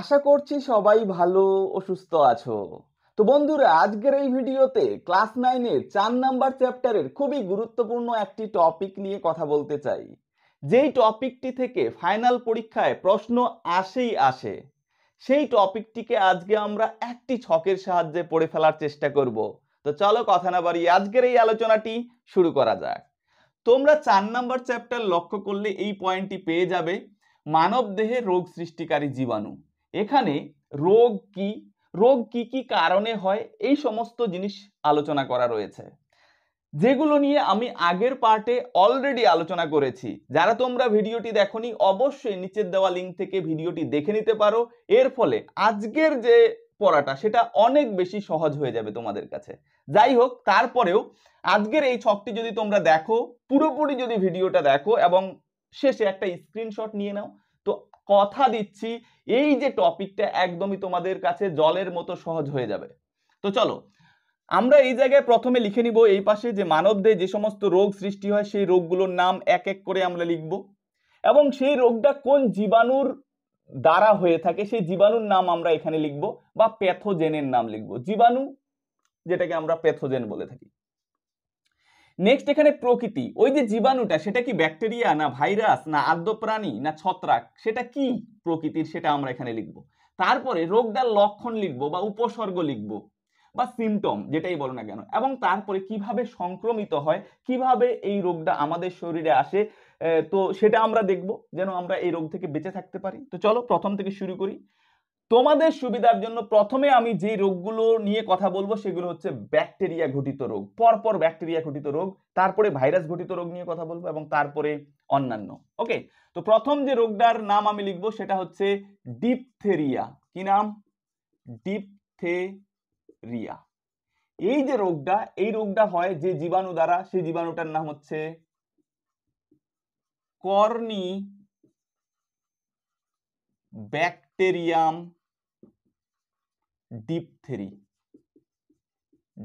আশা করছি সবাই ভালো ও সুস্থ আছো তো বন্ধুরা আজকের এই ভিডিওতে ক্লাস নাইনের চার নাম্বার চ্যাপ্টারের খুবই গুরুত্বপূর্ণ একটি টপিক নিয়ে কথা বলতে চাই যেই টপিকটি থেকে ফাইনাল পরীক্ষায় প্রশ্ন আসেই আসে সেই টপিকটিকে আজকে আমরা একটি ছকের সাহায্যে পড়ে ফেলার চেষ্টা করব তো চলো কথা না বাড়ি আজকের এই আলোচনাটি শুরু করা যাক তোমরা চার নাম্বার চ্যাপ্টার লক্ষ্য করলে এই পয়েন্টটি পেয়ে যাবে মানব দেহে রোগ সৃষ্টিকারী জীবাণু এখানে রোগ কি রোগ কি কি কারণে হয় এই সমস্ত জিনিস আলোচনা করা রয়েছে যেগুলো নিয়ে আমি আগের পার্টে অলরেডি আলোচনা করেছি যারা তোমরা ভিডিওটি দেখনি অবশ্যই নিচের দেওয়া লিঙ্ক থেকে ভিডিওটি দেখে নিতে পারো এর ফলে আজকের যে পড়াটা সেটা অনেক বেশি সহজ হয়ে যাবে তোমাদের কাছে যাই হোক তারপরেও আজকের এই ছকটি যদি তোমরা দেখো পুরোপুরি যদি ভিডিওটা দেখো এবং শেষে একটা স্ক্রিনশট নিয়ে নাও কথা দিচ্ছি এই যে টপিকটা একদমই তোমাদের কাছে জলের মতো সহজ হয়ে যাবে তো চলো আমরা এই জায়গায় প্রথমে লিখে নিব এই পাশে যে মানবদেহে যে সমস্ত রোগ সৃষ্টি হয় সেই রোগগুলোর নাম এক এক করে আমরা লিখব এবং সেই রোগটা কোন জীবাণুর দ্বারা হয়ে থাকে সেই জীবাণুর নাম আমরা এখানে লিখব বা প্যাথোজেনের নাম লিখব জীবাণু যেটাকে আমরা প্যাথোজেন বলে থাকি নেক্সট এখানে প্রকৃতি ওই যে জীবাণুটা সেটা কি ব্যাকটেরিয়া না ভাইরাস না আদ্য প্রাণী না ছত্রাক সেটা কি প্রকৃতির সেটা আমরা এখানে লিখব তারপরে রোগটার লক্ষণ লিখব বা উপসর্গ লিখব বা সিমটম যেটাই বলো না কেন এবং তারপরে কিভাবে সংক্রমিত হয় কিভাবে এই রোগটা আমাদের শরীরে আসে তো সেটা আমরা দেখব যেন আমরা এই রোগ থেকে বেঁচে থাকতে পারি তো চলো প্রথম থেকে শুরু করি তোমাদের সুবিধার জন্য প্রথমে আমি যে রোগগুলো নিয়ে কথা বলবো সেগুলো হচ্ছে ব্যাকটেরিয়া ঘটিত রোগ পরপর ব্যাকটেরিয়া ঘটিত রোগ তারপরে ভাইরাস ঘটিত রোগ নিয়ে কথা বলবো এবং তারপরে অন্যান্য ওকে তো প্রথম যে রোগটার নাম আমি লিখবো সেটা হচ্ছে ডিপথেরিয়া কি নাম ডিপথেরিয়া এই যে রোগটা এই রোগটা হয় যে জীবাণু দ্বারা সেই জীবাণুটার নাম হচ্ছে corynebacterium diphtheriae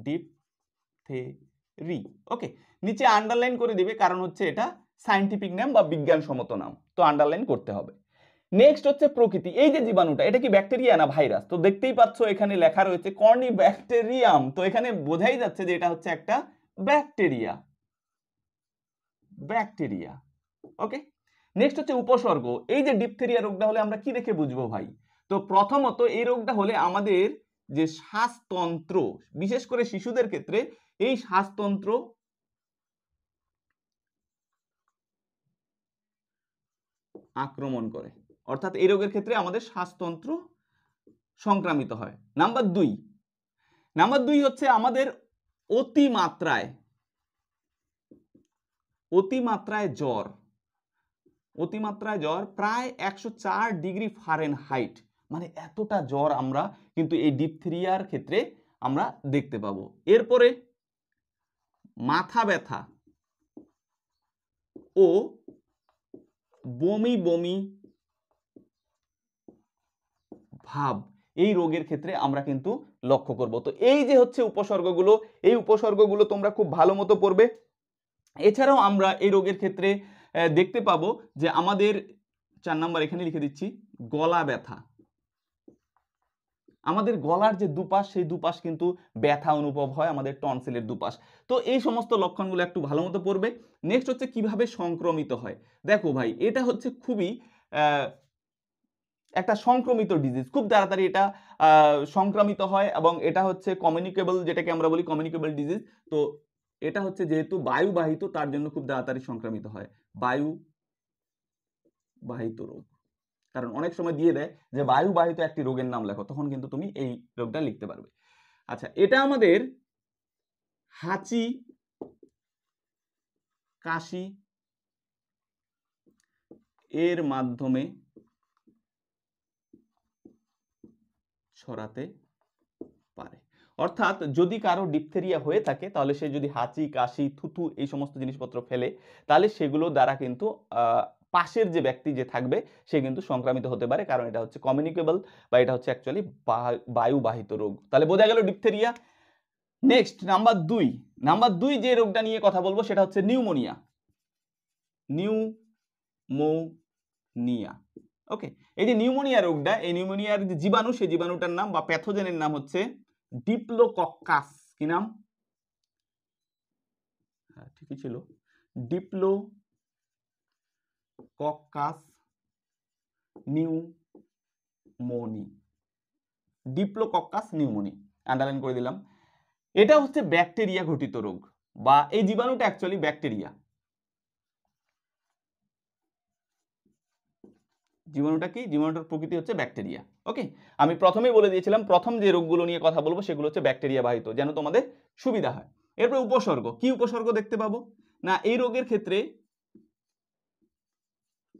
diphtheriae okay নিচে আন্ডারলাইন করে দিবে কারণ হচ্ছে এটা সায়েন্টিফিক নাম বা বিজ্ঞানসম্মত নাম তো আন্ডারলাইন করতে হবে নেক্সট হচ্ছে প্রকৃতি এই যে জীবাণুটা এটা কি ব্যাকটেরিয়া না ভাইরাস তো দেখতেই পাচ্ছ এখানে লেখা রয়েছে কর্নি ব্যাকটেরিয়াম তো এখানে বোঝাই যাচ্ছে যে এটা হচ্ছে একটা ব্যাকটেরিয়া ব্যাকটেরিয়া ওকে নেক্সট হচ্ছে উপসর্গ এই যে ডিপথেরিয়া রোগটা হলে আমরা কি দেখে বুঝবো ভাই তো প্রথমত এই রোগটা হলে আমাদের যে শ্বাসতন্ত্র বিশেষ করে শিশুদের ক্ষেত্রে এই শ্বাসতন্ত্র আক্রমণ করে অর্থাৎ এই রোগের ক্ষেত্রে আমাদের শ্বাসতন্ত্র সংক্রামিত হয় নাম্বার দুই নাম্বার দুই হচ্ছে আমাদের অতিমাত্রায় অতিমাত্রায় জ্বর অতিমাত্রায় জ্বর প্রায় একশো ডিগ্রি ফারেন হাইট মানে এতটা জ্বর আমরা কিন্তু এই ডিপথেরিয়ার ক্ষেত্রে আমরা দেখতে পাবো এরপরে মাথা ব্যথা ও বমি বমি ভাব এই রোগের ক্ষেত্রে আমরা কিন্তু লক্ষ্য করব তো এই যে হচ্ছে উপসর্গগুলো এই উপসর্গগুলো তোমরা খুব ভালো মতো পড়বে এছাড়াও আমরা এই রোগের ক্ষেত্রে দেখতে পাবো যে আমাদের চার নাম্বার এখানে লিখে দিচ্ছি গলা ব্যথা আমাদের গলার যে দুপাশ সেই দুপাশ কিন্তু ব্যথা অনুভব হয় আমাদের টনসেলের দুপাশ তো এই সমস্ত লক্ষণগুলো একটু ভালো মতো পড়বে নেক্সট হচ্ছে কিভাবে সংক্রমিত হয় দেখো ভাই এটা হচ্ছে খুবই একটা সংক্রমিত ডিজিজ খুব তাড়াতাড়ি এটা সংক্রমিত হয় এবং এটা হচ্ছে কমিউনিকেবল যেটাকে আমরা বলি কমিউনিকেবল ডিজিজ তো এটা হচ্ছে যেহেতু বায়ুবাহিত তার জন্য খুব তাড়াতাড়ি সংক্রমিত হয় বায়ু বাহিত রোগ কারণ অনেক সময় দিয়ে দেয় যে বায়ু বাহিত একটি রোগের নাম লেখো তখন কিন্তু তুমি এই রোগটা লিখতে পারবে আচ্ছা এটা আমাদের হাঁচি কাশি এর মাধ্যমে ছড়াতে অর্থাৎ যদি কারো ডিপথেরিয়া হয়ে থাকে তাহলে সে যদি হাঁচি কাশি থুথু এই সমস্ত জিনিসপত্র ফেলে তাহলে সেগুলো দ্বারা কিন্তু পাশের যে ব্যক্তি যে থাকবে সে কিন্তু সংক্রামিত হতে পারে কারণ এটা হচ্ছে কমিউনিকেবল বা এটা হচ্ছে অ্যাকচুয়ালি বায়ুবাহিত রোগ তাহলে বোঝা গেল ডিপথেরিয়া নেক্সট নাম্বার দুই নাম্বার দুই যে রোগটা নিয়ে কথা বলবো সেটা হচ্ছে নিউমোনিয়া নিউমোনিয়া ওকে এই যে নিউমোনিয়া রোগটা এই নিউমোনিয়ার যে জীবাণু সেই জীবাণুটার নাম বা প্যাথোজেনের নাম হচ্ছে ডিপ্লোকক্কাস কি নাম হ্যাঁ ঠিকই ছিল diplococcus pneumoniae diplococcus pneumoniae underline করে দিলাম এটা হচ্ছে ব্যাকটেরিয়া ঘটিত রোগ বা এই জীবাণুটা অ্যাকচুয়ালি ব্যাকটেরিয়া জীবাণুটা কি জীবাণুটার প্রকৃতি হচ্ছে ব্যাকটেরিয়া ওকে আমি প্রথমেই বলে দিয়েছিলাম প্রথম যে রোগগুলো নিয়ে কথা বলবো সেগুলো হচ্ছে ব্যাকটেরিয়া বাহিত যেন তোমাদের সুবিধা হয় এরপরে উপসর্গ কি উপসর্গ দেখতে পাবো না এই রোগের ক্ষেত্রে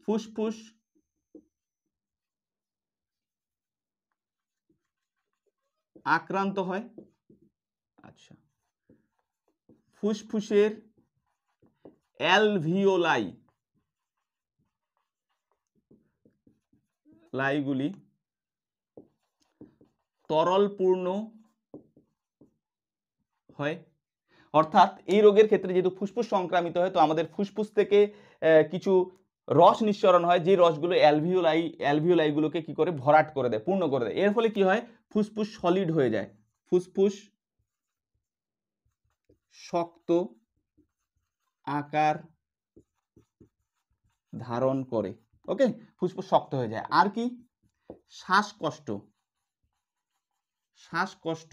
ফুসফুস আক্রান্ত হয় আচ্ছা ফুসফুসের অ্যালভিওলাই লাইগুলি তরল পূর্ণ হয় অর্থাৎ এই রোগের ক্ষেত্রে যেহেতু ফুসফুস সংক্রামিত হয় তো আমাদের ফুসফুস থেকে কিছু রস নিঃসরণ হয় যে রসগুলো অ্যালভিওলাই অ্যালভিওলাইগুলোকে কি করে ভরাট করে দেয় পূর্ণ করে দেয় এর ফলে কি হয় ফুসফুস সলিড হয়ে যায় ফুসফুস শক্ত আকার ধারণ করে ওকে ফুসফুস শক্ত হয়ে যায় আর কি শ্বাসকষ্ট শ্বাসকষ্ট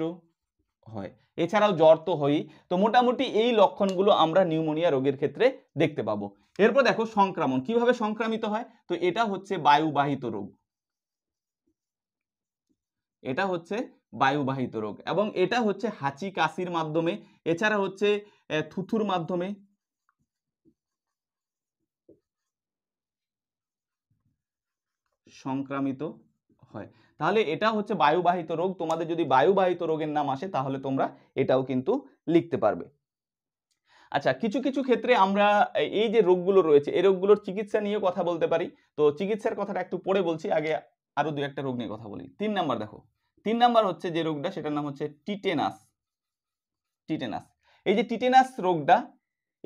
হয় এছাড়াও জ্বর তো হয়ই তো মোটামুটি এই লক্ষণগুলো আমরা নিউমোনিয়া রোগের ক্ষেত্রে দেখতে পাবো এরপর দেখো সংক্রমণ কিভাবে সংক্রামিত হয় তো এটা হচ্ছে বায়ুবাহিত রোগ এটা হচ্ছে বায়ুবাহিত রোগ এবং এটা হচ্ছে হাঁচি কাশির মাধ্যমে এছাড়া হচ্ছে থুথুর মাধ্যমে সংক্রামিত হয় তাহলে এটা হচ্ছে বায়ুবাহিত রোগ তোমাদের যদি বায়ুবাহিত রোগের নাম আসে তাহলে তোমরা এটাও কিন্তু লিখতে পারবে আচ্ছা কিছু কিছু ক্ষেত্রে আমরা এই যে রোগগুলো রয়েছে এই রোগগুলোর চিকিৎসা নিয়ে কথা বলতে পারি তো চিকিৎসার কথাটা একটু পরে বলছি আগে আরও দু একটা রোগ নিয়ে কথা বলি তিন নাম্বার দেখো তিন নাম্বার হচ্ছে যে রোগটা সেটার নাম হচ্ছে টিটেনাস টিটেনাস এই যে টিটেনাস রোগটা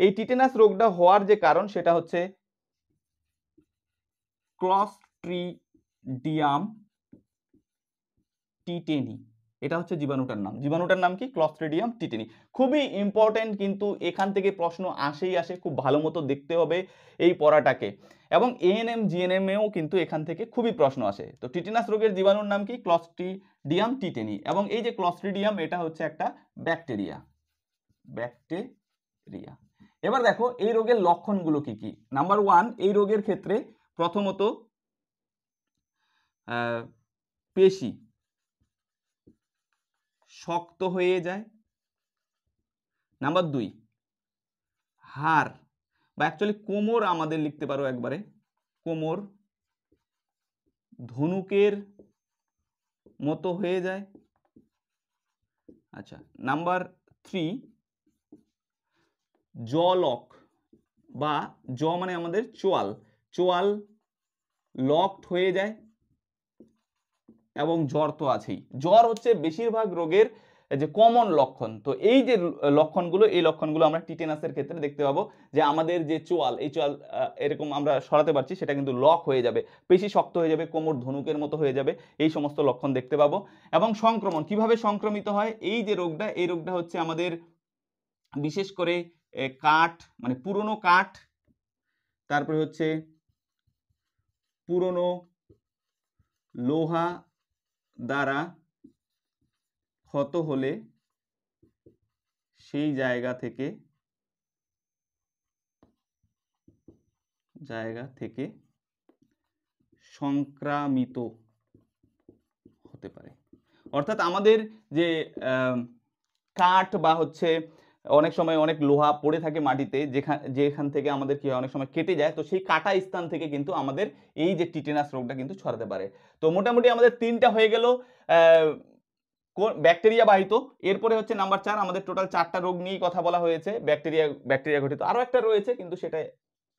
এই টিটেনাস রোগটা হওয়ার যে কারণ সেটা হচ্ছে ক্লস্ট্রি ডিয়াম টিটেনি এটা হচ্ছে জীবাণুটার নাম জীবাণুটার নাম কি ক্লস্ট্রেডিয়াম টিটেনি খুবই ইম্পর্টেন্ট কিন্তু এখান থেকে প্রশ্ন আসেই আসে খুব ভালো মতো দেখতে হবে এই পড়াটাকে এবং এএনএম জিএনএমেও কিন্তু এখান থেকে খুবই প্রশ্ন আসে তো টিটেনাস রোগের জীবাণুর নাম কি ক্লস্ট্রিডিয়াম টিটেনি এবং এই যে ক্লস্ট্রিডিয়াম এটা হচ্ছে একটা ব্যাকটেরিয়া ব্যাকটেরিয়া এবার দেখো এই রোগের লক্ষণগুলো কি কি নাম্বার ওয়ান এই রোগের ক্ষেত্রে প্রথমত পেশি শক্ত হয়ে যায় নাম্বার দুই হার বা অ্যাকচুয়ালি কোমর আমাদের লিখতে পারো একবারে কোমর ধনুকের মতো হয়ে যায় আচ্ছা নাম্বার থ্রি জলক বা জ মানে আমাদের চোয়াল চোয়াল লকড হয়ে যায় এবং জ্বর তো আছেই জ্বর হচ্ছে বেশিরভাগ রোগের যে কমন লক্ষণ তো এই যে লক্ষণগুলো এই লক্ষণগুলো আমরা টিটেনাসের ক্ষেত্রে দেখতে পাবো যে আমাদের যে চোয়াল এই চোয়াল এরকম আমরা সরাতে পারছি সেটা কিন্তু লক হয়ে যাবে পেশি শক্ত হয়ে যাবে কোমর ধনুকের মতো হয়ে যাবে এই সমস্ত লক্ষণ দেখতে পাবো এবং সংক্রমণ কিভাবে সংক্রমিত হয় এই যে রোগটা এই রোগটা হচ্ছে আমাদের বিশেষ করে কাঠ মানে পুরনো কাঠ তারপরে হচ্ছে পুরনো লোহা দ্বারা ক্ষত হলে সেই জায়গা থেকে জায়গা থেকে সংক্রামিত হতে পারে অর্থাৎ আমাদের যে কাঠ বা হচ্ছে অনেক সময় অনেক লোহা পড়ে থাকে মাটিতে যেখান যেখান থেকে আমাদের কি হয় অনেক সময় কেটে যায় তো সেই কাটা স্থান থেকে কিন্তু আমাদের এই যে টিটেনাস রোগটা কিন্তু ছড়াতে পারে তো মোটামুটি আমাদের তিনটা হয়ে গেল ব্যাকটেরিয়া বাহিত এরপরে হচ্ছে নাম্বার চার আমাদের টোটাল চারটা রোগ নিয়েই কথা বলা হয়েছে ব্যাকটেরিয়া ব্যাকটেরিয়া ঘটিত আরও একটা রয়েছে কিন্তু সেটা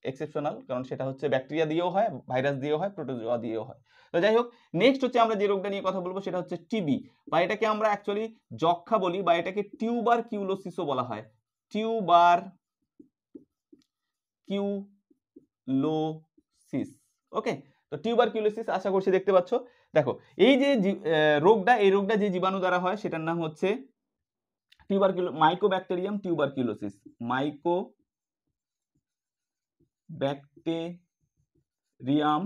এক্সেপশনাল কারণ সেটা হচ্ছে ব্যাকটেরিয়া দিয়েও হয় ভাইরাস দিয়েও হয় প্রোটোজোয়া দিয়েও হয় তো যাই হোক নেক্সট হচ্ছে আমরা যে রোগটা নিয়ে কথা বলবো সেটা হচ্ছে টিবি বা এটাকে আমরা অ্যাকচুয়ালি যক্ষা বলি বা এটাকে টিউবার কিউলোসিসও বলা হয় টিউবার কিউলোসিস ওকে তো টিউবারকিউলোসিস আশা করছি দেখতে পাচ্ছ দেখো এই যে রোগটা এই রোগটা যে জীবাণু দ্বারা হয় সেটার নাম হচ্ছে tuberculo tuber tuberculosis mycobacterium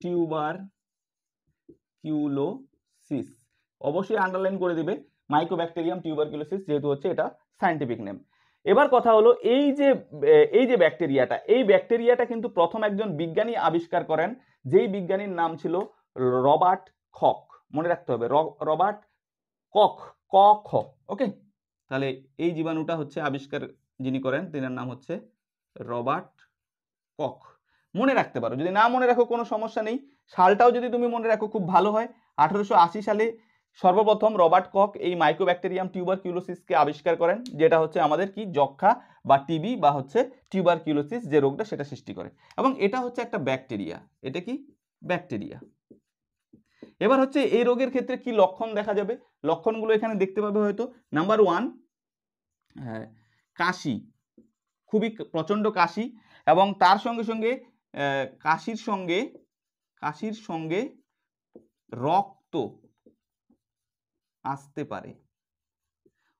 tuberculosis অবশ্যই আন্ডারলাইন করে দিবে ব্যাকটেরিয়াম টিউবার কিউলোসিস যেহেতু হচ্ছে এটা সায়েন্টিফিক নেম এবার কথা হলো এই যে এই যে ব্যাকটেরিয়াটা এই ব্যাকটেরিয়াটা কিন্তু প্রথম একজন বিজ্ঞানী আবিষ্কার করেন যেই বিজ্ঞানীর নাম ছিল রবার্ট খক মনে রাখতে হবে রবার্ট কক ক খ ওকে তাহলে এই জীবাণুটা হচ্ছে আবিষ্কার যিনি করেন তিনার নাম হচ্ছে রবার্ট কক মনে রাখতে পারো যদি না মনে রাখো কোনো সমস্যা নেই সালটাও যদি তুমি মনে রাখো খুব ভালো হয় আঠারোশো সালে সর্বপ্রথম রবার্ট কক এই মাইক্রোব্যাকটেরিয়াম টিউবার কিউলোসিসকে আবিষ্কার করেন যেটা হচ্ছে আমাদের কি যক্ষা বা টিবি বা হচ্ছে টিউবার কিউলোসিস যে রোগটা সেটা সৃষ্টি করে এবং এটা হচ্ছে একটা ব্যাকটেরিয়া এটা কি ব্যাকটেরিয়া এবার হচ্ছে এই রোগের ক্ষেত্রে কি লক্ষণ দেখা যাবে লক্ষণগুলো এখানে দেখতে পাবে হয়তো নাম্বার হ্যাঁ, ওয়ান কাশি খুবই প্রচণ্ড কাশি এবং তার সঙ্গে সঙ্গে কাশির সঙ্গে কাশির সঙ্গে রক্ত আসতে পারে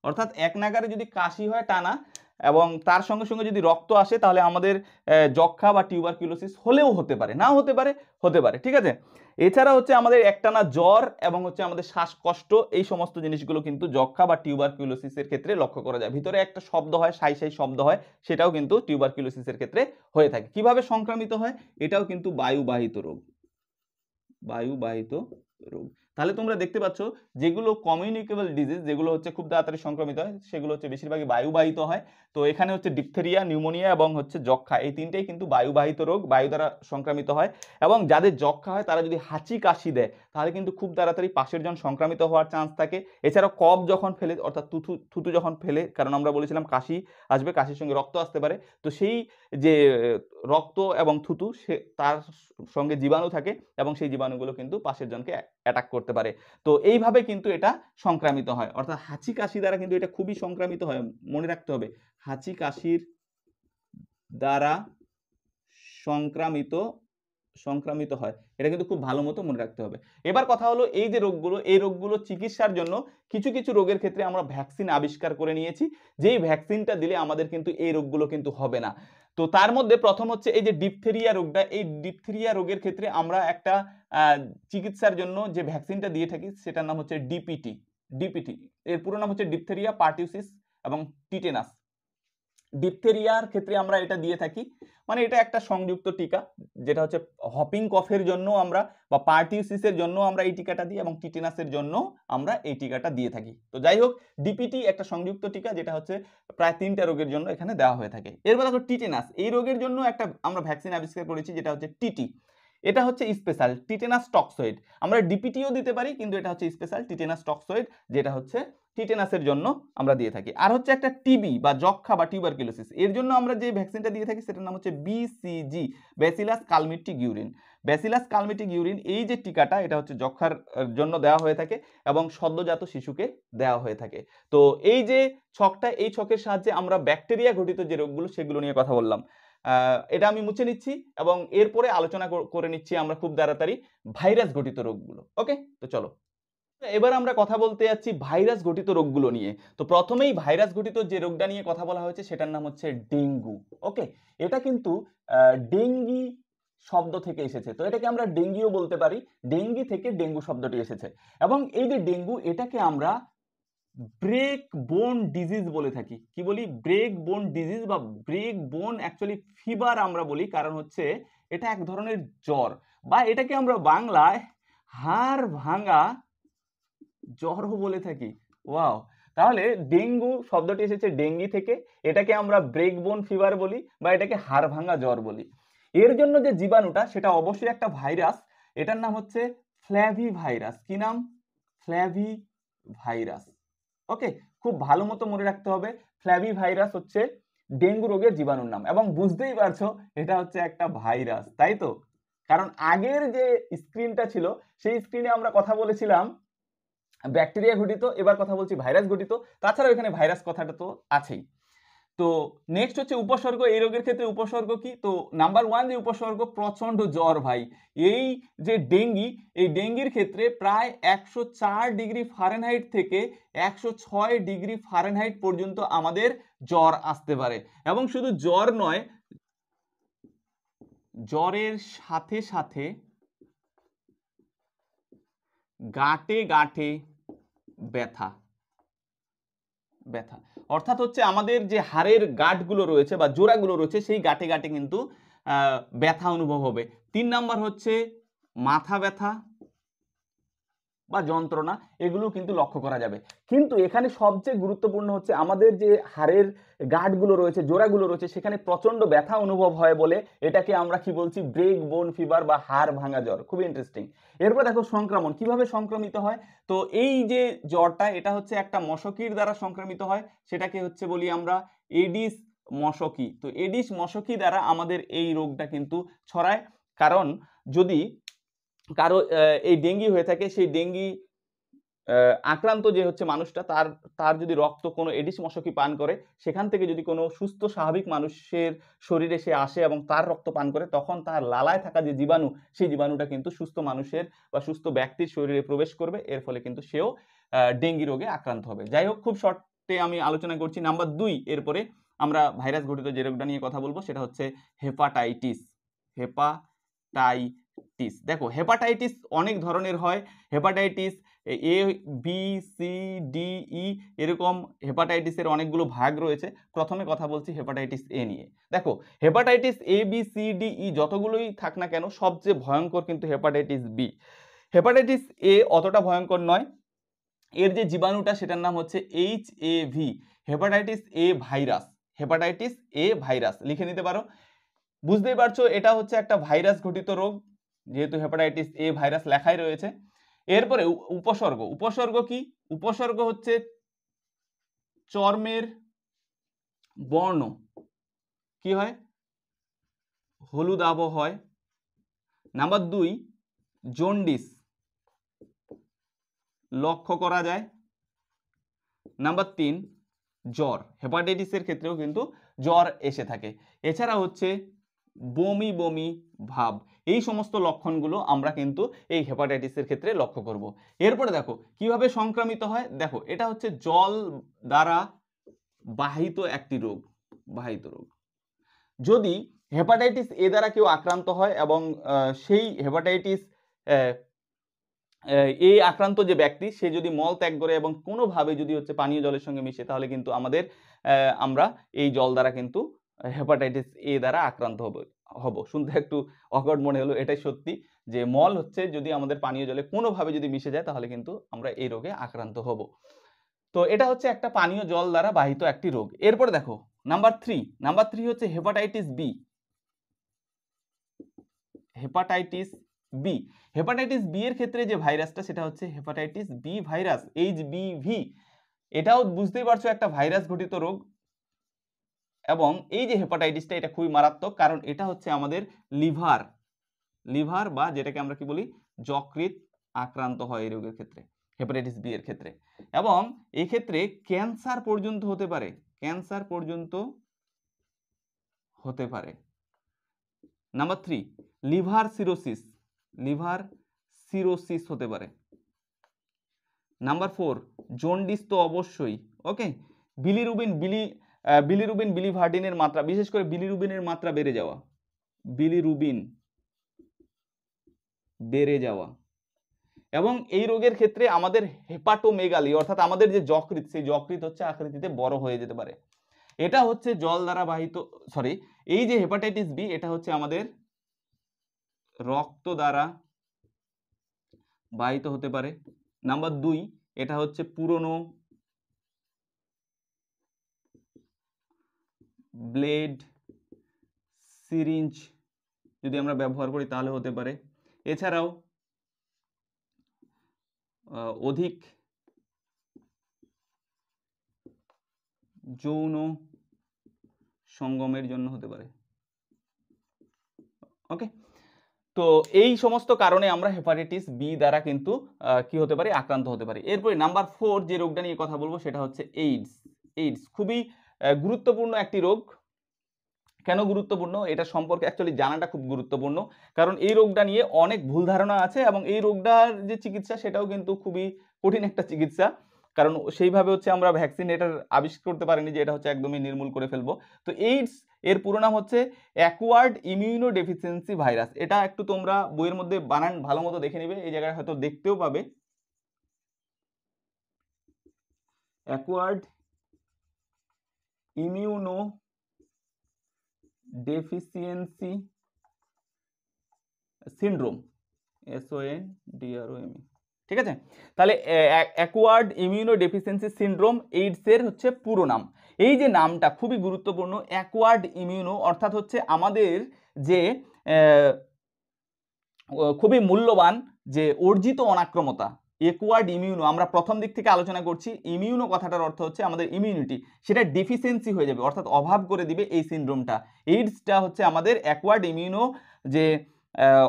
অর্থাৎ এক নাগারে যদি কাশি হয় টানা এবং তার সঙ্গে সঙ্গে যদি রক্ত আসে তাহলে আমাদের যক্ষা বা টিউবার কিউলোসিস হলেও হতে পারে নাও হতে পারে হতে পারে ঠিক আছে এছাড়া হচ্ছে আমাদের একটানা জ্বর এবং হচ্ছে আমাদের শ্বাসকষ্ট এই সমস্ত জিনিসগুলো কিন্তু যক্ষা বা টিউবারকিউলোসিসের ক্ষেত্রে লক্ষ্য করা যায় ভিতরে একটা শব্দ হয় সাই সাই শব্দ হয় সেটাও কিন্তু টিউবারকিউলোসিসের ক্ষেত্রে হয়ে থাকে কিভাবে সংক্রামিত হয় এটাও কিন্তু বায়ুবাহিত রোগ বায়ুবাহিত রোগ তাহলে তোমরা দেখতে পাচ্ছ যেগুলো কমিউনিকেবল ডিজিজ যেগুলো হচ্ছে খুব তাড়াতাড়ি সংক্রমিত হয় সেগুলো হচ্ছে বেশিরভাগই বায়ুবাহিত হয় তো এখানে হচ্ছে ডিপথেরিয়া নিউমোনিয়া এবং হচ্ছে যক্ষা এই তিনটেই কিন্তু বায়ুবাহিত রোগ বায়ু দ্বারা সংক্রামিত হয় এবং যাদের যক্ষা হয় তারা যদি হাঁচি কাশি দেয় তাহলে কিন্তু খুব তাড়াতাড়ি পাশের জন সংক্রামিত হওয়ার চান্স থাকে এছাড়াও কফ যখন ফেলে অর্থাৎ থুথু থুতু যখন ফেলে কারণ আমরা বলেছিলাম কাশি আসবে কাশির সঙ্গে রক্ত আসতে পারে তো সেই যে রক্ত এবং থুতু সে তার সঙ্গে জীবাণু থাকে এবং সেই জীবাণুগুলো কিন্তু পাশের জনকে অ্যাটাক করতে পারে তো এইভাবে কিন্তু এটা সংক্রামিত হয় অর্থাৎ হাঁচি কাশি দ্বারা কিন্তু এটা খুবই সংক্রামিত হয় মনে রাখতে হবে হাঁচি কাশির দ্বারা সংক্রামিত সংক্রামিত হয় এটা কিন্তু খুব ভালো মতো মনে রাখতে হবে এবার কথা হলো এই যে রোগগুলো এই রোগগুলো চিকিৎসার জন্য কিছু কিছু রোগের ক্ষেত্রে আমরা ভ্যাকসিন আবিষ্কার করে নিয়েছি যেই ভ্যাকসিনটা দিলে আমাদের কিন্তু এই রোগগুলো কিন্তু হবে না তো তার মধ্যে প্রথম হচ্ছে এই যে ডিপথেরিয়া রোগটা এই ডিপথেরিয়া রোগের ক্ষেত্রে আমরা একটা চিকিৎসার জন্য যে ভ্যাকসিনটা দিয়ে থাকি সেটার নাম হচ্ছে ডিপিটি ডিপিটি এর পুরো নাম হচ্ছে ডিপথেরিয়া পার্টিউসিস এবং টিটেনাস ডিপথেরিয়ার ক্ষেত্রে আমরা এটা দিয়ে থাকি মানে এটা একটা সংযুক্ত টিকা যেটা হচ্ছে হপিং কফের জন্য আমরা বা পার্টিউসিসের জন্য আমরা এই টিকাটা দিই এবং টিটেনাসের জন্য আমরা এই টিকাটা দিয়ে থাকি তো যাই হোক ডিপিটি একটা সংযুক্ত টিকা যেটা হচ্ছে প্রায় তিনটা রোগের জন্য এখানে দেওয়া হয়ে থাকে এরপর দেখো টিটেনাস এই রোগের জন্য একটা আমরা ভ্যাকসিন আবিষ্কার করেছি যেটা হচ্ছে টিটি এটা হচ্ছে স্পেশাল টিটেনাস টক্সয়েড আমরা ডিপিটিও দিতে পারি কিন্তু এটা হচ্ছে স্পেশাল টিটেনাস টক্সয়েড যেটা হচ্ছে টিটেনাসের জন্য আমরা দিয়ে থাকি আর হচ্ছে একটা টিবি বা যক্ষা বা টিউবার কিলোসিস এর জন্য আমরা যে ভ্যাকসিনটা দিয়ে থাকি সেটার নাম হচ্ছে BCG bacillus Calmette Guerin bacillus Calmette Guerin এই যে টিকাটা এটা হচ্ছে যক্ষার জন্য দেওয়া হয়ে থাকে এবং সদ্যজাত শিশুকে দেওয়া হয়ে থাকে তো এই যে ছকটা এই ছকের সাহায্যে আমরা ব্যাকটেরিয়া ঘটিত যে রোগগুলো সেগুলো নিয়ে কথা বললাম এটা আমি মুছে নিচ্ছি এবং এরপরে আলোচনা করে নিচ্ছি আমরা খুব তাড়াতাড়ি ভাইরাস ঘটিত রোগগুলো ওকে তো চলো এবার আমরা কথা বলতে যাচ্ছি ভাইরাস ঘটিত রোগগুলো নিয়ে তো প্রথমেই ভাইরাস ঘটিত যে রোগটা নিয়ে কথা বলা হয়েছে সেটার নাম হচ্ছে ডেঙ্গু ওকে এটা কিন্তু ডেঙ্গি শব্দ থেকে এসেছে তো এটাকে আমরা ডেঙ্গিও বলতে পারি ডেঙ্গি থেকে ডেঙ্গু শব্দটি এসেছে এবং এই যে ডেঙ্গু এটাকে আমরা ব্রেক বোন ডিজিজ বলে থাকি কি বলি ব্রেক বোন ডিজিজ বা ব্রেক বোন অ্যাকচুয়ালি ফিভার আমরা বলি কারণ হচ্ছে এটা এক ধরনের জ্বর বা এটাকে আমরা বাংলায় হাড় ভাঙা জ্বরও বলে থাকি ওয়াও তাহলে ডেঙ্গু শব্দটি এসেছে ডেঙ্গি থেকে এটাকে আমরা ব্রেকবোন ফিভার বলি বা এটাকে হাড় ভাঙা জ্বর বলি এর জন্য যে জীবাণুটা সেটা অবশ্যই একটা ভাইরাস এটার নাম হচ্ছে ফ্ল্যাভি ভাইরাস কি নাম ফ্ল্যাভি ভাইরাস ওকে খুব ভালো মতো মনে রাখতে হবে ফ্ল্যাভি ভাইরাস হচ্ছে ডেঙ্গু রোগের জীবাণুর নাম এবং বুঝতেই পারছো এটা হচ্ছে একটা ভাইরাস তাই তো কারণ আগের যে স্ক্রিনটা ছিল সেই স্ক্রিনে আমরা কথা বলেছিলাম ব্যাকটেরিয়া ঘটিত এবার কথা বলছি ভাইরাস ঘটিত তাছাড়াও এখানে ভাইরাস কথাটা তো আছেই তো নেক্সট হচ্ছে উপসর্গ এই রোগের ক্ষেত্রে উপসর্গ কি তো নাম্বার ওয়ান যে উপসর্গ প্রচণ্ড জ্বর ভাই এই যে ডেঙ্গি এই ডেঙ্গির ক্ষেত্রে প্রায় একশো ডিগ্রি ফারেনহাইট থেকে একশো ডিগ্রি ফারেনহাইট পর্যন্ত আমাদের জ্বর আসতে পারে এবং শুধু জ্বর নয় জ্বরের সাথে সাথে গাঁটে গাঁটে ব্যথা ব্যথা অর্থাৎ হচ্ছে আমাদের যে হাড়ের গাঠগুলো রয়েছে বা জোড়াগুলো রয়েছে সেই গাঠে গাঠে কিন্তু ব্যথা অনুভব হবে তিন নাম্বার হচ্ছে মাথা ব্যথা বা যন্ত্রণা এগুলো কিন্তু লক্ষ্য করা যাবে কিন্তু এখানে সবচেয়ে গুরুত্বপূর্ণ হচ্ছে আমাদের যে হাড়ের গাঢ়গুলো রয়েছে জোড়াগুলো রয়েছে সেখানে প্রচণ্ড ব্যথা অনুভব হয় বলে এটাকে আমরা কি বলছি ব্রেক বোন ফিভার বা হাড় ভাঙা জ্বর খুবই ইন্টারেস্টিং এরপর দেখো সংক্রমণ কিভাবে সংক্রমিত হয় তো এই যে জ্বরটা এটা হচ্ছে একটা মশকির দ্বারা সংক্রমিত হয় সেটাকে হচ্ছে বলি আমরা এডিস মশকি তো এডিস মশকি দ্বারা আমাদের এই রোগটা কিন্তু ছড়ায় কারণ যদি কারো এই ডেঙ্গি হয়ে থাকে সেই ডেঙ্গি আক্রান্ত যে হচ্ছে মানুষটা তার তার যদি রক্ত কোনো এডিস মশকি পান করে সেখান থেকে যদি কোনো সুস্থ স্বাভাবিক মানুষের শরীরে সে আসে এবং তার রক্ত পান করে তখন তার লালায় থাকা যে জীবাণু সেই জীবাণুটা কিন্তু সুস্থ মানুষের বা সুস্থ ব্যক্তির শরীরে প্রবেশ করবে এর ফলে কিন্তু সেও ডেঙ্গি রোগে আক্রান্ত হবে যাই হোক খুব শর্টে আমি আলোচনা করছি নাম্বার দুই এরপরে আমরা ভাইরাস ঘটিত যে রোগটা নিয়ে কথা বলবো সেটা হচ্ছে হেপাটাইটিস হেপাটাই হেপাটাইটিস দেখো হেপাটাইটিস অনেক ধরনের হয় hepatitis A B C D E এরকম হেপাটাইটিসের অনেকগুলো ভাগ রয়েছে প্রথমে কথা বলছি হেপাটাইটিস এ নিয়ে দেখো hepatitis A B C D E যতগুলোই থাক না কেন সবচেয়ে ভয়ঙ্কর কিন্তু হেপাটাইটিস বি হেপাটাইটিস এ অতটা ভয়ঙ্কর নয় এর যে জীবাণুটা সেটার নাম হচ্ছে H A V hepatitis A virus hepatitis A virus লিখে নিতে পারো বুঝতেই পারছো এটা হচ্ছে একটা ভাইরাস ঘটিত রোগ যেহেতু হেপাটাইটিস এ ভাইরাস লেখাই রয়েছে এরপরে উপসর্গ উপসর্গ কি উপসর্গ হচ্ছে চর্মের বর্ণ কি হয় হলুদ আবহ হয় নাম্বার দুই জন্ডিস লক্ষ্য করা যায় নাম্বার তিন জ্বর হেপাটাইটিসের ক্ষেত্রেও কিন্তু জ্বর এসে থাকে এছাড়া হচ্ছে বমি বমি ভাব এই সমস্ত লক্ষণগুলো আমরা কিন্তু এই হেপাটাইটিসের ক্ষেত্রে লক্ষ্য করব। এরপরে দেখো কিভাবে সংক্রামিত হয় দেখো এটা হচ্ছে জল দ্বারা বাহিত একটি রোগ বাহিত রোগ যদি হেপাটাইটিস এ দ্বারা কেউ আক্রান্ত হয় এবং সেই হেপাটাইটিস এই আক্রান্ত যে ব্যক্তি সে যদি মল ত্যাগ করে এবং কোনোভাবে যদি হচ্ছে পানীয় জলের সঙ্গে মিশে তাহলে কিন্তু আমাদের আমরা এই জল দ্বারা কিন্তু হেপাটাইটিস এ দ্বারা আক্রান্ত হবে হব শুনতে একটু অকট মনে হলো এটাই সত্যি যে মল হচ্ছে যদি আমাদের পানীয় জলে কোনোভাবে যদি মিশে যায় তাহলে কিন্তু আমরা এই রোগে আক্রান্ত হব তো এটা হচ্ছে একটা পানীয় জল দ্বারা বাহিত একটি রোগ এরপর দেখো নাম্বার থ্রি নাম্বার থ্রি হচ্ছে hepatitis B hepatitis B hepatitis B এর ক্ষেত্রে যে ভাইরাসটা সেটা হচ্ছে hepatitis B virus H B V এটাও বুঝতেই পারছো একটা ভাইরাস ঘটিত রোগ এবং এই যে হেপাটাইটিসটা এটা খুবই মারাত্মক কারণ এটা হচ্ছে আমাদের লিভার লিভার বা যেটাকে আমরা কি বলি যকৃত আক্রান্ত হয় এই রোগের ক্ষেত্রে হেপাটাইটিস বি এর ক্ষেত্রে এবং এই ক্ষেত্রে ক্যান্সার পর্যন্ত হতে পারে ক্যান্সার পর্যন্ত হতে পারে number three liver cirrhosis liver cirrhosis হতে পারে নাম্বার ফোর জন্ডিস তো অবশ্যই ওকে বিলিরুবিন বিলি বিলিরুবিন বিলিভার্ডিনের মাত্রা বিশেষ করে বিলিরুবিনের মাত্রা বেড়ে যাওয়া বিলিরুবিন বেড়ে যাওয়া এবং এই রোগের ক্ষেত্রে আমাদের হেপাটোমেগালি অর্থাৎ আমাদের যে যকৃত সেই যকৃত হচ্ছে আকৃতিতে বড় হয়ে যেতে পারে এটা হচ্ছে জল দ্বারা বাহিত সরি এই যে হেপাটাইটিস বি এটা হচ্ছে আমাদের রক্ত দ্বারা বাহিত হতে পারে নাম্বার দুই এটা হচ্ছে পুরনো ব্লেড সিরিঞ্জ যদি আমরা ব্যবহার করি তাহলে হতে পারে এছাড়াও অধিক যৌন সঙ্গমের জন্য হতে পারে ওকে তো এই সমস্ত কারণে আমরা হেপাটাইটিস বি দ্বারা কিন্তু কি হতে পারি আক্রান্ত হতে পারি এরপরে নাম্বার ফোর যে রোগটা নিয়ে কথা বলবো সেটা হচ্ছে এইডস এইডস খুবই গুরুত্বপূর্ণ একটি রোগ কেন গুরুত্বপূর্ণ এটা সম্পর্কে অ্যাকচুয়ালি জানাটা খুব গুরুত্বপূর্ণ কারণ এই রোগটা নিয়ে অনেক ভুল ধারণা আছে এবং এই রোগটার যে চিকিৎসা সেটাও কিন্তু খুবই কঠিন একটা চিকিৎসা কারণ সেইভাবে হচ্ছে আমরা ভ্যাকসিন এটার আবিষ্কার করতে পারিনি যে এটা হচ্ছে একদমই নির্মূল করে ফেলবো তো এইডস এর পুরো নাম হচ্ছে অ্যাকোয়ার্ড ইমিউনো ডেফিসিয়েন্সি ভাইরাস এটা একটু তোমরা বইয়ের মধ্যে বানান ভালো মতো দেখে নেবে এই জায়গায় হয়তো দেখতেও পাবে acquired immunodeficiency syndrome S O N D R O M E e। ঠিক আছে তাহলে অ্যাকোয়ার্ড ইমিউনো ডেফিসিয়েন্সি সিন্ড্রোম এইডসের হচ্ছে পুরো নাম এই যে নামটা খুবই গুরুত্বপূর্ণ অ্যাকোয়ার্ড ইমিউনো অর্থাৎ হচ্ছে আমাদের যে খুবই মূল্যবান যে অর্জিত অনাক্রমতা একোয়ার্ড ইমিউনো আমরা প্রথম দিক থেকে আলোচনা করছি ইমিউনো কথাটার অর্থ হচ্ছে আমাদের ইমিউনিটি সেটা ডিফিসেন্সি হয়ে যাবে অর্থাৎ অভাব করে দিবে এই সিনড্রোমটা এইডসটা হচ্ছে আমাদের অ্যাকোয়ার্ড ইমিউনো যে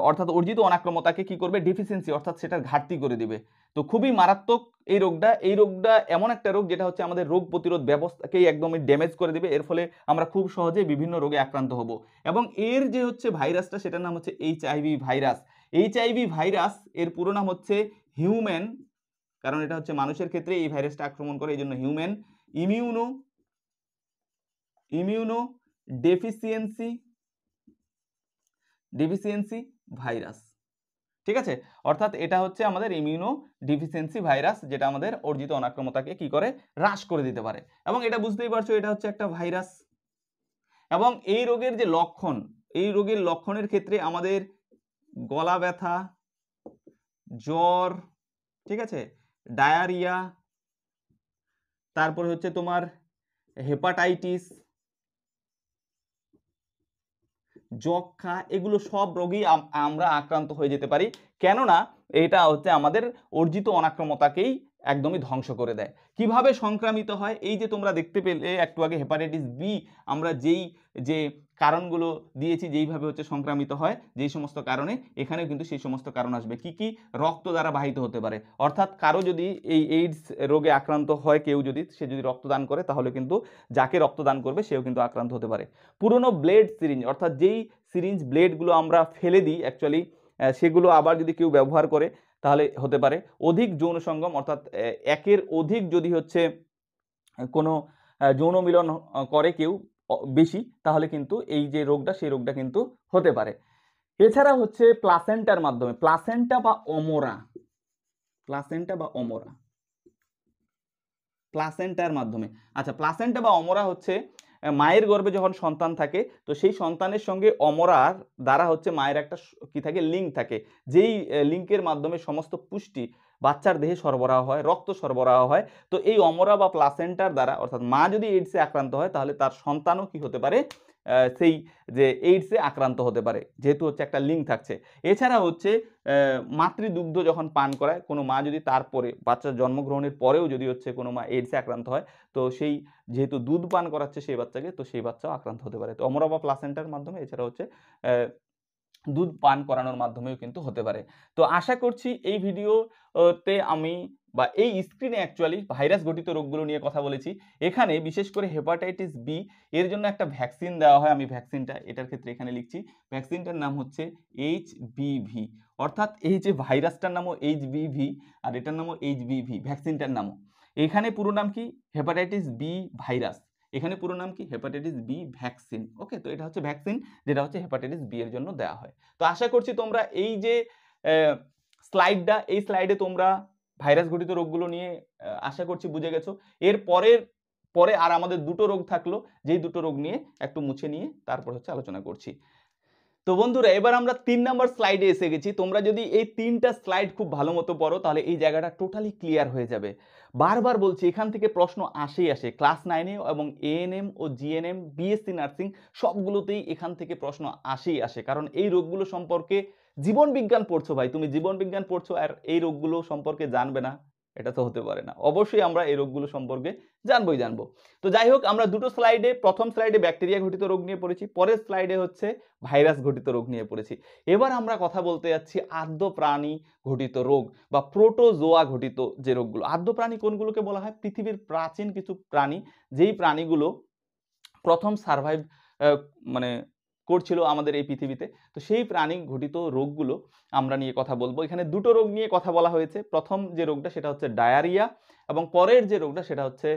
অর্থাৎ অর্জিত অনাক্রমতাকে কি করবে ডিফিসিয়েন্সি অর্থাৎ সেটার ঘাটতি করে দিবে তো খুবই মারাত্মক এই রোগটা এই রোগটা এমন একটা রোগ যেটা হচ্ছে আমাদের রোগ প্রতিরোধ ব্যবস্থাকেই একদমই ড্যামেজ করে দিবে এর ফলে আমরা খুব সহজে বিভিন্ন রোগে আক্রান্ত হব এবং এর যে হচ্ছে ভাইরাসটা সেটার নাম হচ্ছে এইচআইভি ভাইরাস এইচআইভি ভাইরাস এর পুরো নাম হচ্ছে হিউম্যান কারণ এটা হচ্ছে মানুষের ক্ষেত্রে এই ভাইরাসটা আক্রমণ করে এই জন্য human immuno immunodeficiency deficiency virus ঠিক আছে অর্থাৎ এটা হচ্ছে আমাদের ইমিউনো ডিফিসিয়েন্সি ভাইরাস যেটা আমাদের অর্জিত অনাক্রমতাকে কি করে হ্রাস করে দিতে পারে এবং এটা বুঝতেই পারছো এটা হচ্ছে একটা ভাইরাস এবং এই রোগের যে লক্ষণ এই রোগের লক্ষণের ক্ষেত্রে আমাদের গলা ব্যথা জ্বর ঠিক আছে ডায়ারিয়া তারপরে হচ্ছে তোমার হেপাটাইটিস যক্ষা এগুলো সব রোগেই আমরা আক্রান্ত হয়ে যেতে পারি কেননা এটা হচ্ছে আমাদের অর্জিত অনাক্রমতাকেই একদমই ধ্বংস করে দেয় কিভাবে সংক্রামিত হয় এই যে তোমরা দেখতে পেলে একটু আগে হেপাটাইটিস বি আমরা যেই যে কারণগুলো দিয়েছি যেইভাবে হচ্ছে সংক্রামিত হয় যেই সমস্ত কারণে এখানেও কিন্তু সেই সমস্ত কারণ আসবে কি কি রক্ত দ্বারা বাহিত হতে পারে অর্থাৎ কারো যদি এই এইডস রোগে আক্রান্ত হয় কেউ যদি সে যদি রক্তদান করে তাহলে কিন্তু যাকে রক্তদান করবে সেও কিন্তু আক্রান্ত হতে পারে পুরনো ব্লেড সিরিঞ্জ অর্থাৎ যেই সিরিঞ্জ ব্লেডগুলো আমরা ফেলে দিই অ্যাকচুয়ালি সেগুলো আবার যদি কেউ ব্যবহার করে তাহলে হতে পারে অধিক যৌন সঙ্গম অর্থাৎ একের অধিক যদি হচ্ছে কোনো যৌন মিলন করে কেউ বেশি তাহলে কিন্তু এই যে রোগটা সেই রোগটা কিন্তু হতে পারে এছাড়া হচ্ছে প্লাসেন্টার মাধ্যমে প্লাসেন্টা বা অমরা প্লাসেন্টা বা অমরা প্লাসেন্টার মাধ্যমে আচ্ছা প্লাসেন্টা বা অমরা হচ্ছে মায়ের গর্ভে যখন সন্তান থাকে তো সেই সন্তানের সঙ্গে অমরার দ্বারা হচ্ছে মায়ের একটা কি থাকে লিঙ্ক থাকে যেই লিঙ্কের মাধ্যমে সমস্ত পুষ্টি বাচ্চার দেহে সরবরাহ হয় রক্ত সরবরাহ হয় তো এই অমরা বা প্লাসেন্টার দ্বারা অর্থাৎ মা যদি এইডসে আক্রান্ত হয় তাহলে তার সন্তানও কি হতে পারে সেই যে এইডসে আক্রান্ত হতে পারে যেহেতু হচ্ছে একটা লিঙ্ক থাকছে এছাড়া হচ্ছে মাতৃদুগ্ধ যখন পান করায় কোনো মা যদি তারপরে বাচ্চার জন্মগ্রহণের পরেও যদি হচ্ছে কোনো মা এইডসে আক্রান্ত হয় তো সেই যেহেতু দুধ পান করাচ্ছে সেই বাচ্চাকে তো সেই বাচ্চাও আক্রান্ত হতে পারে তো অমরাবা প্লাসেন্টার মাধ্যমে এছাড়া হচ্ছে দুধ পান করানোর মাধ্যমেও কিন্তু হতে পারে তো আশা করছি এই ভিডিওতে আমি বা এই স্ক্রিনে অ্যাকচুয়ালি ভাইরাস ঘটিত রোগগুলো নিয়ে কথা বলেছি এখানে বিশেষ করে হেপাটাইটিস বি এর জন্য একটা ভ্যাকসিন দেওয়া হয় আমি ভ্যাকসিনটা এটার ক্ষেত্রে এখানে লিখছি ভ্যাকসিনটার নাম হচ্ছে এইচ বিভি অর্থাৎ এই যে ভাইরাসটার নামও এইচ বিভি আর এটার নামও এইচ বিভি ভ্যাকসিনটার নামও এখানে পুরো নাম কি হেপাটাইটিস বি ভাইরাস এখানে পুরো নাম কি হেপাটাইটিস বি ভ্যাকসিন ওকে তো এটা হচ্ছে ভ্যাকসিন যেটা হচ্ছে হেপাটাইটিস বি এর জন্য দেওয়া হয় তো আশা করছি তোমরা এই যে স্লাইডটা এই স্লাইডে তোমরা ভাইরাস ঘটিত রোগগুলো নিয়ে আশা করছি বুঝে গেছো এর পরের পরে আর আমাদের দুটো রোগ থাকলো যেই দুটো রোগ নিয়ে একটু মুছে নিয়ে তারপর হচ্ছে আলোচনা করছি তো বন্ধুরা এবার আমরা তিন নম্বর স্লাইডে এসে গেছি তোমরা যদি এই তিনটা স্লাইড খুব ভালো মতো পড়ো তাহলে এই জায়গাটা টোটালি ক্লিয়ার হয়ে যাবে বারবার বলছি এখান থেকে প্রশ্ন আসেই আসে ক্লাস নাইনে এবং এএনএম ও জিএনএম বিএসসি নার্সিং সবগুলোতেই এখান থেকে প্রশ্ন আসেই আসে কারণ এই রোগগুলো সম্পর্কে জীবন বিজ্ঞান পড়ছো ভাই তুমি জীবন বিজ্ঞান পড়ছো আর এই রোগগুলো সম্পর্কে জানবে না এটা তো হতে পারে না অবশ্যই আমরা এই রোগগুলো সম্পর্কে জানবই জানবো তো যাই হোক আমরা দুটো স্লাইডে প্রথম স্লাইডে ব্যাকটেরিয়া ঘটিত রোগ নিয়ে পড়েছি পরের স্লাইডে হচ্ছে ভাইরাস ঘটিত রোগ নিয়ে পড়েছি এবার আমরা কথা বলতে যাচ্ছি আদ্য প্রাণী ঘটিত রোগ বা প্রোটোজোয়া ঘটিত যে রোগগুলো আদ্য প্রাণী কোনগুলোকে বলা হয় পৃথিবীর প্রাচীন কিছু প্রাণী যেই প্রাণীগুলো প্রথম সার্ভাইভ মানে করছিল আমাদের এই পৃথিবীতে তো সেই প্রাণী ঘটিত রোগগুলো আমরা নিয়ে কথা বলবো এখানে দুটো রোগ নিয়ে কথা বলা হয়েছে প্রথম যে রোগটা সেটা হচ্ছে ডায়ারিয়া এবং পরের যে রোগটা সেটা হচ্ছে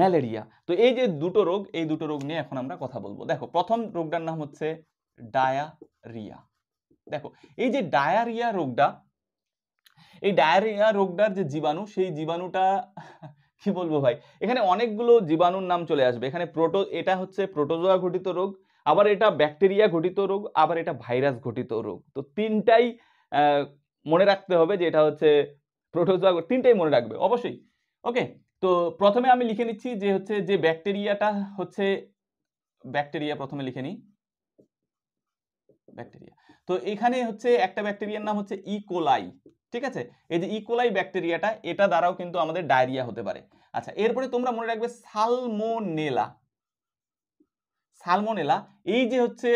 ম্যালেরিয়া তো এই যে দুটো রোগ এই দুটো রোগ নিয়ে এখন আমরা কথা বলবো দেখো প্রথম রোগটার নাম হচ্ছে ডায়ারিয়া দেখো এই যে ডায়ারিয়া রোগটা এই ডায়ারিয়া রোগটার যে জীবাণু সেই জীবাণুটা কি বলবো ভাই এখানে অনেকগুলো জীবাণুর নাম চলে আসবে এখানে প্রোটো এটা হচ্ছে প্রোটোজোয়া ঘটিত রোগ আবার এটা ব্যাকটেরিয়া ঘটিত রোগ আবার এটা ভাইরাস ঘটিত রোগ তো তিনটাই মনে রাখতে হবে যে এটা হচ্ছে প্রোটোজোয়া তিনটাই মনে রাখবে অবশ্যই ওকে তো প্রথমে আমি লিখে নিচ্ছি যে হচ্ছে যে ব্যাকটেরিয়াটা হচ্ছে ব্যাকটেরিয়া প্রথমে লিখে নিই ব্যাকটেরিয়া তো এখানে হচ্ছে একটা ব্যাকটেরিয়ার নাম হচ্ছে ইকোলাই e. ঠিক আছে এই যে ইকোলাই e. ব্যাকটেরিয়াটা এটা দ্বারাও কিন্তু আমাদের ডায়রিয়া হতে পারে আচ্ছা এরপরে তোমরা মনে রাখবে সালমোনেলা সালমোনেলা এই যে হচ্ছে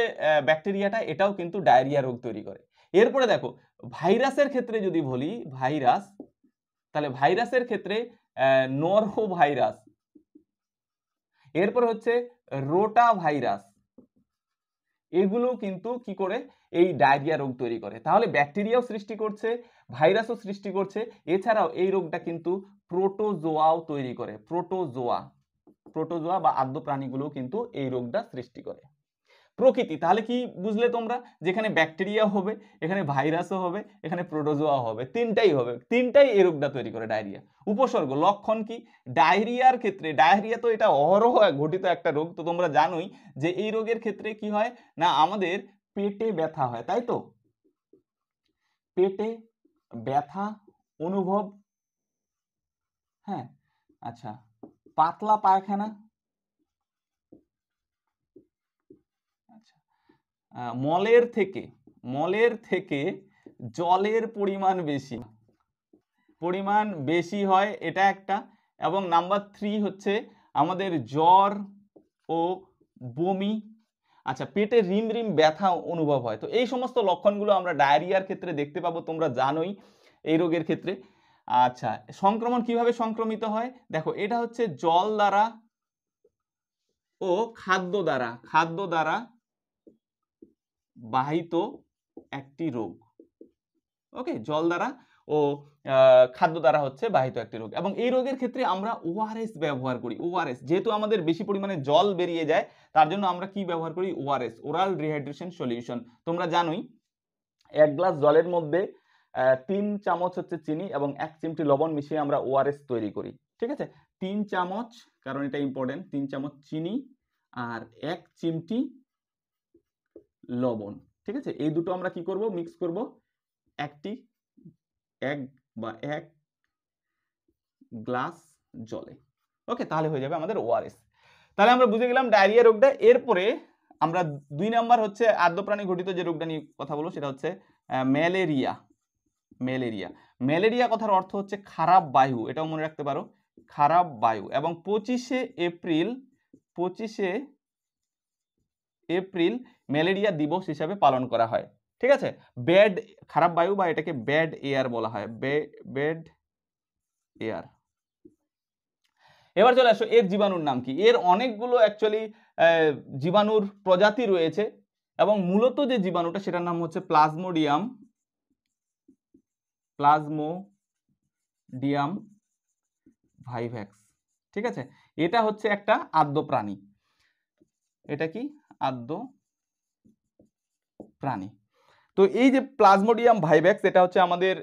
ব্যাকটেরিয়াটা এটাও কিন্তু ডায়রিয়া রোগ তৈরি করে এরপরে দেখো ভাইরাসের ক্ষেত্রে যদি বলি ভাইরাস তাহলে ভাইরাসের ক্ষেত্রে নরহো ভাইরাস এরপরে হচ্ছে রোটা ভাইরাস এগুলো কিন্তু কি করে এই ডায়রিয়া রোগ তৈরি করে তাহলে ব্যাকটেরিয়াও সৃষ্টি করছে ভাইরাসও সৃষ্টি করছে এছাড়াও এই রোগটা কিন্তু প্রোটোজোয়াও তৈরি করে প্রোটোজোয়া প্রোটোজোয়া বা আদ্য প্রাণীগুলো কিন্তু এই রোগটা সৃষ্টি করে প্রকৃতি তাহলে কি বুঝলে তোমরা যেখানে ব্যাকটেরিয়া হবে এখানে ভাইরাসও হবে এখানে প্রোটোজোয়া হবে তিনটাই হবে তিনটাই এই রোগটা তৈরি করে ডায়রিয়া উপসর্গ লক্ষণ কি ডায়রিয়ার ক্ষেত্রে ডায়রিয়া তো এটা অহরহ ঘটিত একটা রোগ তো তোমরা জানোই যে এই রোগের ক্ষেত্রে কি হয় না আমাদের পেটে ব্যথা হয় তাই তো পেটে ব্যথা অনুভব হ্যাঁ আচ্ছা পাতলা পায়খানা আচ্ছা, মলের থেকে মলের থেকে জলের পরিমাণ বেশি পরিমাণ বেশি হয় এটা একটা এবং নাম্বার থ্রি হচ্ছে আমাদের জ্বর ও বমি আচ্ছা পেটে রিম রিম ব্যথা অনুভব হয় তো এই সমস্ত লক্ষণগুলো আমরা ডায়রিয়ার ক্ষেত্রে দেখতে পাবো তোমরা জানোই এই রোগের ক্ষেত্রে আচ্ছা সংক্রমণ কিভাবে সংক্রমিত হয় দেখো এটা হচ্ছে জল দ্বারা ও খাদ্য দ্বারা খাদ্য দ্বারা বাহিত একটি রোগ ওকে জল দ্বারা ও খাদ্য দ্বারা হচ্ছে বাহিত একটি রোগ এবং এই রোগের ক্ষেত্রে আমরা ওআরএস ব্যবহার করি ওআরএস যেহেতু আমাদের বেশি পরিমাণে জল বেরিয়ে যায় তার জন্য আমরা কি ব্যবহার করি ওআরএস ওরাল রিহাইড্রেশন সলিউশন তোমরা জানোই এক গ্লাস জলের মধ্যে তিন চামচ হচ্ছে চিনি এবং এক চিমটি লবণ মিশিয়ে আমরা ওআরএস তৈরি করি ঠিক আছে তিন চামচ কারণ এটা ইম্পর্টেন্ট তিন চামচ চিনি আর এক চিমটি লবণ ঠিক আছে এই দুটো আমরা কি করব মিক্স করব একটি এক বা এক গ্লাস জলে ওকে তাহলে হয়ে যাবে আমাদের ওআরএস তাহলে আমরা বুঝে গেলাম ডায়রিয়া রোগটা এরপরে আমরা দুই নাম্বার হচ্ছে আদ্যপ্রাণী ঘটিত যে রোগটা নিয়ে কথা বলবো সেটা হচ্ছে ম্যালেরিয়া ম্যালেরিয়া ম্যালেরিয়া কথার অর্থ হচ্ছে খারাপ বায়ু এটাও মনে রাখতে পারো খারাপ বায়ু এবং পঁচিশে এপ্রিল পঁচিশে এপ্রিল ম্যালেরিয়া দিবস হিসাবে পালন করা হয় ঠিক আছে ব্যাড খারাপ বায়ু বা এটাকে ব্যাড এয়ার বলা হয় ব্যাড এয়ার এবার চলে আসো এর জীবাণুর নাম কি এর অনেকগুলো অ্যাকচুয়ালি জীবাণুর প্রজাতি রয়েছে এবং মূলত যে জীবাণুটা সেটার নাম হচ্ছে প্লাজমোডিয়াম প্লাজমোডিয়াম ভাইভ্যাক্স ঠিক আছে এটা হচ্ছে একটা আদ্য প্রাণী এটা কি আদ্য প্রাণী তো এই যে প্লাজমোডিয়াম ভাইভ্যাক্স এটা হচ্ছে আমাদের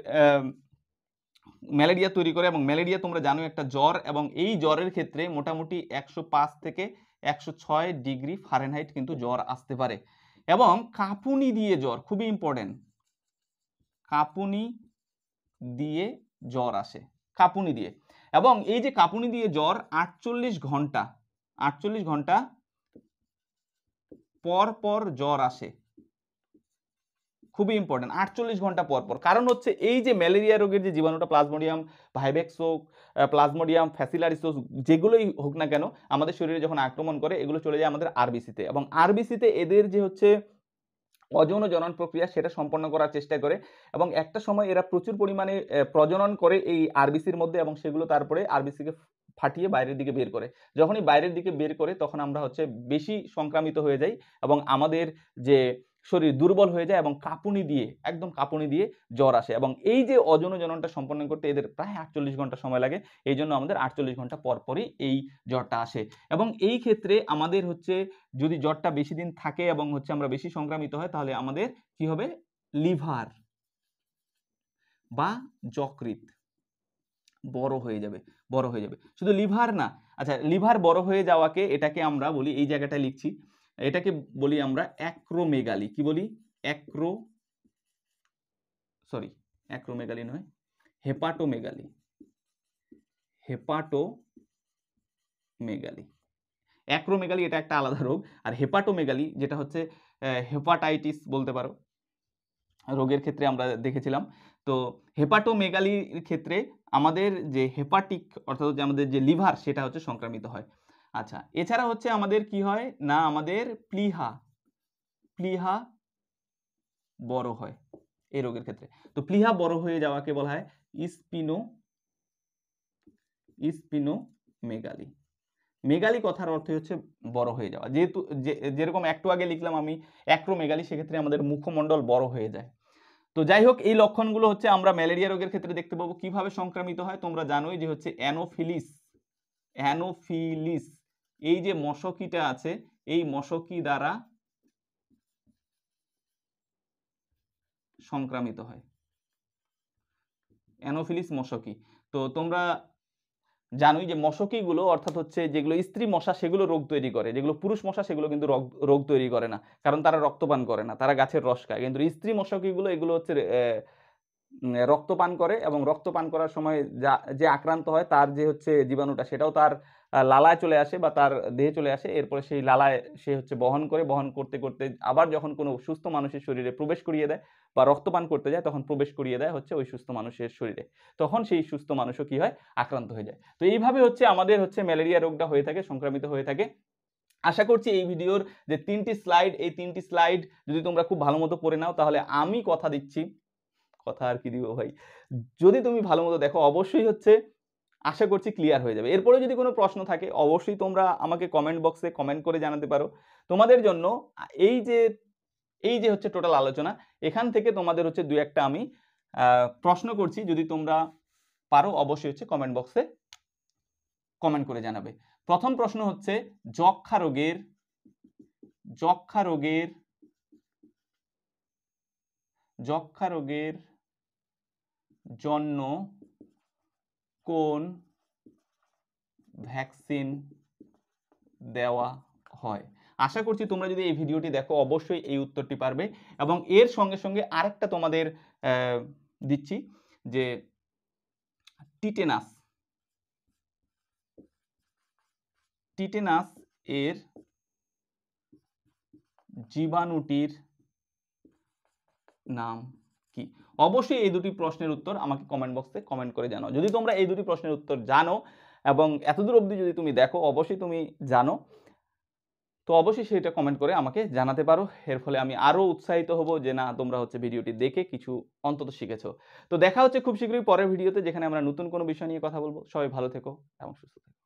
ম্যালেরিয়া তৈরি করে এবং ম্যালেরিয়া তোমরা জানো একটা জ্বর এবং এই জ্বরের ক্ষেত্রে মোটামুটি একশো পাঁচ থেকে একশো ছয় ডিগ্রি ফারেনহাইট কিন্তু জ্বর আসতে পারে এবং কাঁপুনি দিয়ে জ্বর খুবই ইম্পর্টেন্ট কাঁপুনি দিয়ে জ্বর আসে কাঁপুনি দিয়ে এবং এই যে কাঁপুনি দিয়ে জ্বর আটচল্লিশ ঘন্টা আটচল্লিশ ঘন্টা পর পর জ্বর আসে খুবই ইম্পর্টেন্ট আটচল্লিশ ঘন্টা পর পর কারণ হচ্ছে এই যে ম্যালেরিয়া রোগের যে জীবাণুটা প্লাজমোডিয়াম ভাইভেক্স হোক প্লাজমোডিয়াম ফ্যাসিলারিস হোক যেগুলোই হোক না কেন আমাদের শরীরে যখন আক্রমণ করে এগুলো চলে যায় আমাদের আরবিসিতে এবং আরবিসিতে এদের যে হচ্ছে অযৌন জনন প্রক্রিয়া সেটা সম্পন্ন করার চেষ্টা করে এবং একটা সময় এরা প্রচুর পরিমাণে প্রজনন করে এই আরবিসির মধ্যে এবং সেগুলো তারপরে আরবিসিকে ফাটিয়ে বাইরের দিকে বের করে যখনই বাইরের দিকে বের করে তখন আমরা হচ্ছে বেশি সংক্রামিত হয়ে যাই এবং আমাদের যে শরীর দুর্বল হয়ে যায় এবং কাঁপুনি দিয়ে একদম কাঁপুনি দিয়ে জ্বর আসে এবং এই যে অজন জননটা সম্পন্ন করতে এদের প্রায় আটচল্লিশ ঘন্টা সময় লাগে এই জন্য আমাদের আটচল্লিশ ঘন্টা পরপরই এই জ্বরটা আসে এবং এই ক্ষেত্রে আমাদের হচ্ছে যদি জ্বরটা বেশি দিন থাকে এবং হচ্ছে আমরা বেশি সংক্রামিত হয় তাহলে আমাদের কি হবে লিভার বা যকৃত বড় হয়ে যাবে বড় হয়ে যাবে শুধু লিভার না আচ্ছা লিভার বড় হয়ে যাওয়াকে এটাকে আমরা বলি এই জায়গাটা লিখছি এটাকে বলি আমরা অ্যাক্রোমেগালি কি বলি অ্যাক্রো সরি অ্যাক্রোমেগালি নয় হেপাটোমেগালি হেপাটোমেগালি অ্যাক্রোমেগালি এটা একটা আলাদা রোগ আর হেপাটোমেগালি যেটা হচ্ছে হেপাটাইটিস বলতে পারো রোগের ক্ষেত্রে আমরা দেখেছিলাম তো হেপাটোমেগালির ক্ষেত্রে আমাদের যে হেপাটিক অর্থাৎ হচ্ছে আমাদের যে লিভার সেটা হচ্ছে সংক্রামিত হয় আচ্ছা এছাড়া হচ্ছে আমাদের কি হয় না আমাদের প্লিহা প্লিহা বড় হয় এই রোগের ক্ষেত্রে তো প্লিহা বড় হয়ে যাওয়াকে বলা হয় ইস্পিনো ইস্পিনো মেগালি মেগালি কথার অর্থ হচ্ছে বড় হয়ে যাওয়া যেহেতু যেরকম একটু আগে লিখলাম আমি অ্যাক্রোমেগালি সেক্ষেত্রে আমাদের মুখমণ্ডল বড় হয়ে যায় তো যাই হোক এই লক্ষণগুলো হচ্ছে আমরা ম্যালেরিয়া রোগের ক্ষেত্রে দেখতে পাবো কিভাবে সংক্রামিত হয় তোমরা জানোই যে হচ্ছে অ্যানোফিলিস অ্যানোফিলিস এই যে মশকিটা আছে এই মশকি দ্বারা সংক্রামিত হয় অ্যানোফিলিস মশকি তো তোমরা জানোই যে মশকিগুলো অর্থাৎ হচ্ছে যেগুলো স্ত্রী মশা সেগুলো রোগ তৈরি করে যেগুলো পুরুষ মশা সেগুলো কিন্তু রোগ তৈরি করে না কারণ তারা রক্তপান করে না তারা গাছের রস খায় কিন্তু স্ত্রী মশকিগুলো এগুলো হচ্ছে রক্তপান করে এবং রক্তপান করার সময় যা যে আক্রান্ত হয় তার যে হচ্ছে জীবাণুটা সেটাও তার লালায় চলে আসে বা তার দেহে চলে আসে এরপরে সেই লালায় সে হচ্ছে বহন করে বহন করতে করতে আবার যখন কোনো সুস্থ মানুষের শরীরে প্রবেশ করিয়ে দেয় বা রক্তপান করতে যায় তখন প্রবেশ করিয়ে দেয় হচ্ছে ওই সুস্থ মানুষের শরীরে তখন সেই সুস্থ মানুষও কী হয় আক্রান্ত হয়ে যায় তো এইভাবে হচ্ছে আমাদের হচ্ছে ম্যালেরিয়া রোগটা হয়ে থাকে সংক্রামিত হয়ে থাকে আশা করছি এই ভিডিওর যে তিনটি স্লাইড এই তিনটি স্লাইড যদি তোমরা খুব ভালো মতো পড়ে নাও তাহলে আমি কথা দিচ্ছি কথা আর কি দিব ভাই যদি তুমি ভালো মতো দেখো অবশ্যই হচ্ছে আশা করছি ক্লিয়ার হয়ে যাবে এরপরে যদি কোনো প্রশ্ন থাকে অবশ্যই তোমরা আমাকে কমেন্ট বক্সে কমেন্ট করে জানাতে পারো তোমাদের জন্য এই যে এই যে হচ্ছে টোটাল আলোচনা এখান থেকে তোমাদের হচ্ছে দু একটা আমি প্রশ্ন করছি যদি তোমরা পারো অবশ্যই হচ্ছে কমেন্ট বক্সে কমেন্ট করে জানাবে প্রথম প্রশ্ন হচ্ছে যক্ষা রোগের যক্ষা রোগের যক্ষা রোগের জন্য কোন ভ্যাকসিন দেওয়া হয় আশা করছি তোমরা যদি এই ভিডিওটি দেখো অবশ্যই এই উত্তরটি পারবে এবং এর সঙ্গে সঙ্গে আরেকটা তোমাদের দিচ্ছি যে টিটেনাস টিটেনাস এর জীবাণুটির নাম অবশ্যই এই দুটি প্রশ্নের উত্তর আমাকে কমেন্ট বক্সে কমেন্ট করে জানাও যদি তোমরা এই দুটি প্রশ্নের উত্তর জানো এবং এতদূর অবধি যদি তুমি দেখো অবশ্যই তুমি জানো তো অবশ্যই সেটা কমেন্ট করে আমাকে জানাতে পারো এর ফলে আমি আরও উৎসাহিত হব যে না তোমরা হচ্ছে ভিডিওটি দেখে কিছু অন্তত শিখেছো তো দেখা হচ্ছে খুব শীঘ্রই পরের ভিডিওতে যেখানে আমরা নতুন কোনো বিষয় নিয়ে কথা বলবো সবাই ভালো থেকো এবং সুস্থ থেকো